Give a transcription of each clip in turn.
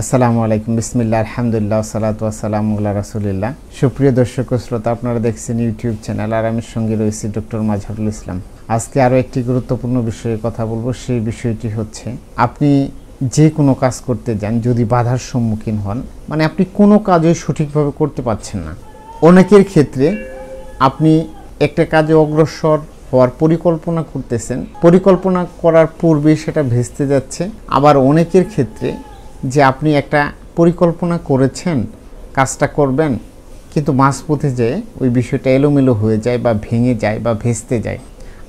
আসসালামু আলাইকুম বিসমিল্লা আলহামদুলিল্লাহ উল্লাহ রাসুলিল্লাহ সুপ্রিয় দর্শক শ্রোতা আপনারা দেখছেন ইউটিউব চ্যানেল আর আমি সঙ্গে রয়েছি ডক্টর মাঝারুল ইসলাম আজকে আরও একটি গুরুত্বপূর্ণ বিষয়ে কথা বলবো সেই বিষয়টি হচ্ছে আপনি যে কোনো কাজ করতে যান যদি বাধার সম্মুখীন হন মানে আপনি কোনো কাজই সঠিকভাবে করতে পারছেন না অনেকের ক্ষেত্রে আপনি একটা কাজে অগ্রসর হওয়ার পরিকল্পনা করতেছেন পরিকল্পনা করার পূর্বে সেটা ভেস্তে যাচ্ছে আবার অনেকের ক্ষেত্রে যে আপনি একটা পরিকল্পনা করেছেন কাজটা করবেন কিন্তু মাঝপথে যে ওই বিষয়টা এলোমেলো হয়ে যায় বা ভেঙে যায় বা ভেস্তে যায়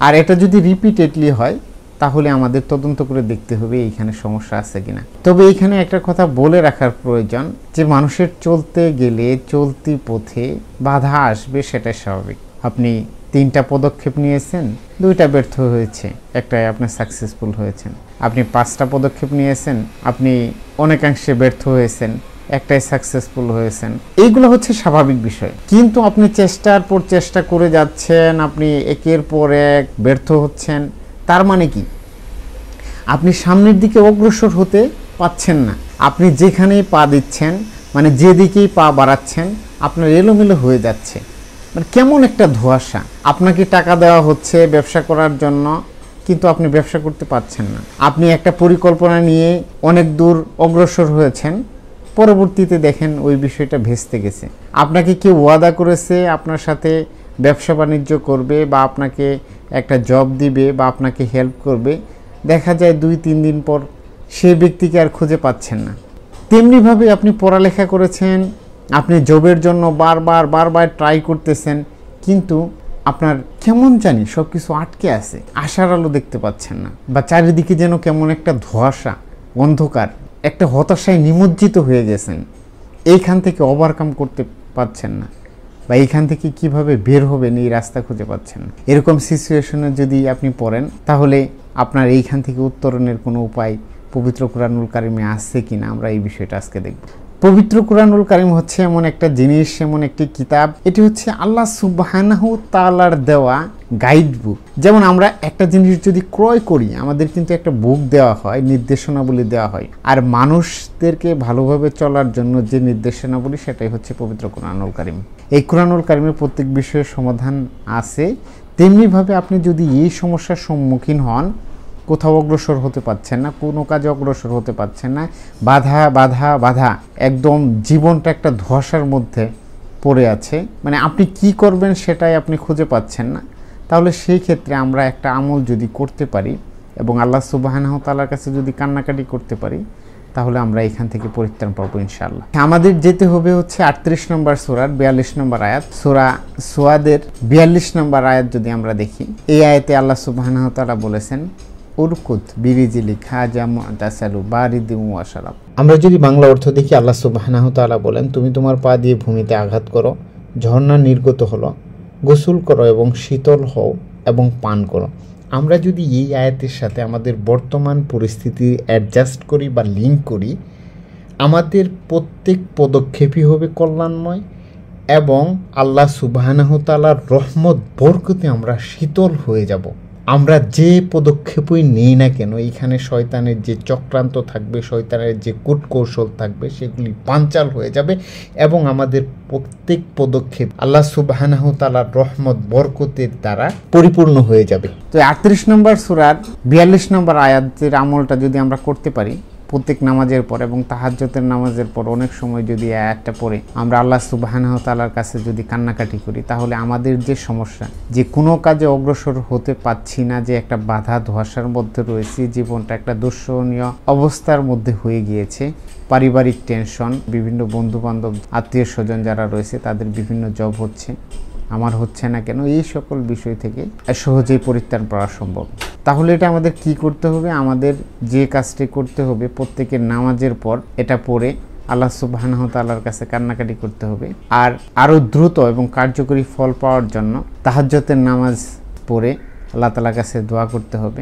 আর এটা যদি রিপিটেডলি হয় তাহলে আমাদের তদন্ত করে দেখতে হবে এইখানে সমস্যা আছে কিনা তবে এইখানে একটা কথা বলে রাখার প্রয়োজন যে মানুষের চলতে গেলে চলতি পথে বাধা আসবে সেটা স্বাভাবিক আপনি তিনটা পদক্ষেপ নিয়েছেন দুইটা ব্যর্থ হয়েছে একটাই আপনি সাকসেসফুল হয়েছেন আপনি পাঁচটা পদক্ষেপ নিয়েছেন আপনি অনেকাংশে ব্যর্থ হয়েছেন একটাই সাকসেসফুল হয়েছেন এইগুলো হচ্ছে স্বাভাবিক বিষয় কিন্তু আপনি চেষ্টার পর চেষ্টা করে যাচ্ছেন আপনি একের পর এক ব্যর্থ হচ্ছেন তার মানে কি আপনি সামনের দিকে অগ্রসর হতে পাচ্ছেন না আপনি যেখানেই পা দিচ্ছেন মানে যেদিকেই পা বাড়াচ্ছেন আপনার এলোমেলো হয়ে যাচ্ছে মানে কেমন একটা ধোয়াশা আপনাকে টাকা দেওয়া হচ্ছে ব্যবসা করার জন্য কিন্তু আপনি ব্যবসা করতে পারছেন না আপনি একটা পরিকল্পনা নিয়ে অনেক দূর অগ্রসর হয়েছেন পরবর্তীতে দেখেন ওই বিষয়টা ভেস্তে গেছে আপনাকে কেউ ওয়াদা করেছে আপনার সাথে ব্যবসা বাণিজ্য করবে বা আপনাকে একটা জব দিবে বা আপনাকে হেল্প করবে দেখা যায় দুই তিন দিন পর সে ব্যক্তিকে আর খুঁজে পাচ্ছেন না তেমনিভাবে আপনি পড়ালেখা করেছেন আপনি জবের জন্য বারবার বারবার ট্রাই করতেছেন কিন্তু আপনার কেমন জানি সব কিছু আটকে আছে আশার আলো দেখতে পাচ্ছেন না বা চারিদিকে যেন কেমন একটা ধোয়াশা অন্ধকার একটা হতাশায় নিমজ্জিত হয়ে গেছেন এইখান থেকে ওভারকাম করতে পারছেন না বা এইখান থেকে কিভাবে বের হবেন এই রাস্তা খুঁজে পাচ্ছেন না এরকম সিচুয়েশনে যদি আপনি পড়েন তাহলে আপনার এইখান থেকে উত্তরণের কোনো উপায় পবিত্র কোরআনুল কারিমে আসছে কিনা আমরা এই বিষয়টা আজকে দেখব পবিত্র কোরআনুল কারিম হচ্ছে এমন একটা জিনিস এমন একটি কিতাব এটি হচ্ছে আল্লাহ সুবাহানাহু তালার দেওয়া গাইড বুক যেমন আমরা একটা জিনিস যদি ক্রয় করি আমাদের কিন্তু একটা বুক দেওয়া হয় নির্দেশনাবলী দেওয়া হয় আর মানুষদেরকে ভালোভাবে চলার জন্য যে নির্দেশনাবলী সেটাই হচ্ছে পবিত্র কোরআনুল কারিম এই কোরআনুল কারিমের প্রত্যেক বিষয়ের সমাধান আছে তেমনিভাবে আপনি যদি এই সমস্যার সম্মুখীন হন কোথাও অগ্রসর হতে পারছেন না কোনো কাজে অগ্রসর হতে পারছেন না বাধা বাধা বাধা একদম জীবনটা একটা ধসার মধ্যে পড়ে আছে মানে আপনি কি করবেন সেটাই আপনি খুঁজে পাচ্ছেন না তাহলে সেই ক্ষেত্রে আমরা একটা আমল যদি করতে পারি এবং আল্লাহ সুবাহ তালার কাছে যদি কান্নাকাটি করতে পারি তাহলে আমরা এখান থেকে পরিত্রাণ পাবো ইনশাল্লাহ আমাদের যেতে হবে হচ্ছে আটত্রিশ নম্বর সোরার বিয়াল্লিশ নম্বর আয়াত সোরা সোয়াদের বিয়াল্লিশ নম্বর আয়াত যদি আমরা দেখি এই আয়াতে আল্লাহ সুবাহ তালা বলেছেন উরকুত বিরিজিলি খাজা মুআতাসালু বারিদি ওয়াশরাব আমরা যদি বাংলা অর্থ দেখি আল্লাহ সুবহানাহু তাআলা বলেন তুমি তোমার পা দিয়ে ভূমিতে আঘাত করো ঝর্ণা নির্গত হলো গোসল করো এবং শীতল হও এবং পান করো আমরা যদি এই আয়াতের সাথে আমাদের বর্তমান পরিস্থিতি অ্যাডজাস্ট করি বা লিঙ্ক করি আমাদের প্রত্যেক পদক্ষেপই হবে কল্যাণময় এবং আল্লাহ সুবাহানাহতালার রহমত বরকতে আমরা শীতল হয়ে যাব আমরা যে পদক্ষেপই নিই না কেন এখানে শয়তানের যে চক্রান্ত থাকবে শয়তানের যে কূটকৌশল থাকবে সেগুলি পাঞ্চাল হয়ে যাবে এবং আমাদের প্রত্যেক পদক্ষেপ আল্লাহ সুবাহ তালার রহমত বরকতের দ্বারা পরিপূর্ণ হয়ে যাবে তো আটত্রিশ নম্বর সুরার বিয়াল্লিশ নম্বর আয়াতের আমলটা যদি আমরা করতে পারি প্রত্যেক নামাজের পর এবং তাহাজ্যতের নামাজের পর অনেক সময় যদি একটা পড়ে আমরা আল্লাহ সুবাহ তালার কাছে যদি কান্নাকাটি করি তাহলে আমাদের যে সমস্যা যে কোনো কাজে অগ্রসর হতে পাচ্ছি না যে একটা বাধা ধোয়াশার মধ্যে রয়েছে জীবনটা একটা দর্শনীয় অবস্থার মধ্যে হয়ে গিয়েছে পারিবারিক টেনশন বিভিন্ন বন্ধুবান্ধব আত্মীয় স্বজন যারা রয়েছে তাদের বিভিন্ন জব হচ্ছে আমার হচ্ছে না কেন এই সকল বিষয় থেকে সহজেই পরিত্রাণ পাওয়া সম্ভব তাহলে এটা আমাদের কি করতে হবে আমাদের যে কাজটি করতে হবে প্রত্যেকের নামাজের পর এটা পড়ে আল্লাহ তাল্লার কাছে কান্নাকাটি করতে হবে আর আরও দ্রুত এবং কার্যকরী ফল পাওয়ার জন্য তাহাজ্যতের নামাজ পড়ে আল্লাহ তালার কাছে দোয়া করতে হবে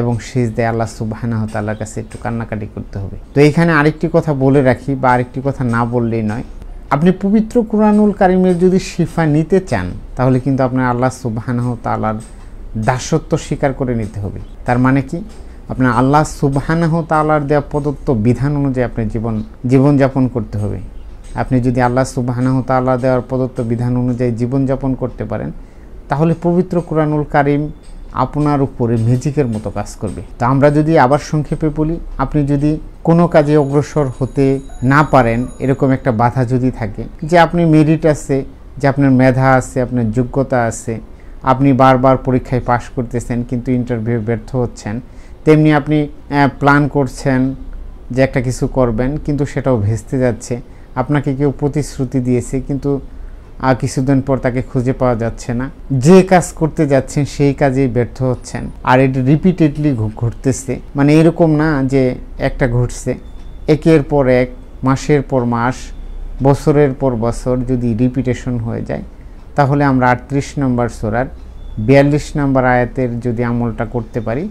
এবং শেষ দেয় আল্লাহ তাল্লার কাছে একটু কান্নাকাটি করতে হবে তো এইখানে আরেকটি কথা বলে রাখি বা আরেকটি কথা না বললেই নয় আপনি পবিত্র কোরআনুল কারিমের যদি শিফা নিতে চান তাহলে কিন্তু আপনার আল্লাহ সুবাহানহতালার দাসত্ব স্বীকার করে নিতে হবে তার মানে কি আপনার আল্লাহ সুবাহানাহ তালার দেওয়া প্রদত্ত বিধান অনুযায়ী আপনি জীবন জীবনযাপন করতে হবে আপনি যদি আল্লাহ সুবাহানাহ তাল্লাহ দেওয়ার প্রদত্ত বিধান অনুযায়ী জীবনযাপন করতে পারেন তাহলে পবিত্র কোরআনুল কারিম আপনার উপরে ম্যাজিকের মতো কাজ করবে তো আমরা যদি আবার সংক্ষেপে বলি আপনি যদি কোনো কাজে অগ্রসর হতে না পারেন এরকম একটা বাধা যদি থাকে যে আপনি মেরিট আছে যে আপনার মেধা আছে আপনার যোগ্যতা আছে আপনি বারবার পরীক্ষায় পাশ করতেছেন কিন্তু ইন্টারভিউ ব্যর্থ হচ্ছেন তেমনি আপনি প্ল্যান করছেন যে একটা কিছু করবেন কিন্তু সেটাও ভেস্তে যাচ্ছে আপনাকে কেউ প্রতিশ্রুতি দিয়েছে কিন্তু আর কিছুদিন পর তাকে খুঁজে পাওয়া যাচ্ছে না যে কাজ করতে যাচ্ছেন সেই কাজেই ব্যর্থ হচ্ছেন আর এটা রিপিটেডলি ঘটতেছে মানে এরকম না যে একটা ঘটছে একের পর এক মাসের পর মাস বছরের পর বছর যদি রিপিটেশন হয়ে যায় তাহলে আমরা আটত্রিশ নম্বর সোরার বিয়াল্লিশ নম্বর আয়াতের যদি আমলটা করতে পারি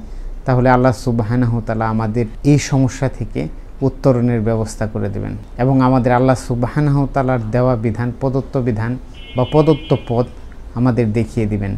তাহলে আল্লাহ সুবাহানাহতালা আমাদের এই সমস্যা থেকে উত্তরণের ব্যবস্থা করে দেবেন এবং আমাদের আল্লাহ সুবাহানাহতালার দেওয়া বিধান প্রদত্ত বিধান বা প্রদত্ত পদ আমাদের দেখিয়ে দিবেন